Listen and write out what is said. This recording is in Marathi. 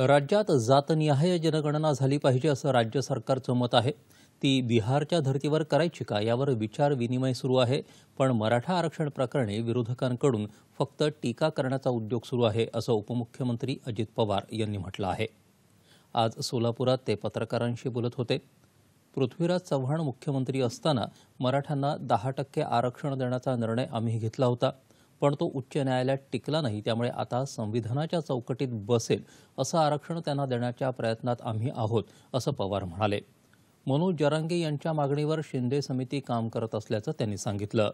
राज्यात जातनिहाय जनगणना झाली पाहिजे असं राज्य सरकारचं मत आहे ती बिहारच्या धर्तीवर करायची का यावर विचार विनिमय सुरू आहे पण मराठा आरक्षण प्रकरणी विरोधकांकडून फक्त टीका करण्याचा उद्योग सुरू आहे असं उपमुख्यमंत्री अजित पवार यांनी म्हटलं आहे आज सोलापुरात ते पत्रकारांशी बोलत होते पृथ्वीराज चव्हाण मुख्यमंत्री असताना मराठ्यांना दहा टक्के आरक्षण देण्याचा निर्णय आम्ही घेतला होता पण तो उच्च न्यायालयात टिकला नाही त्यामुळे आता संविधानाच्या चौकटीत बसेल असं आरक्षण त्यांना देण्याच्या प्रयत्नात आम्ही आहोत असं पवार म्हणाले मनोज जरांगे यांच्या मागणीवर शिंदे समिती काम करत असल्याचं त्यांनी सांगितलं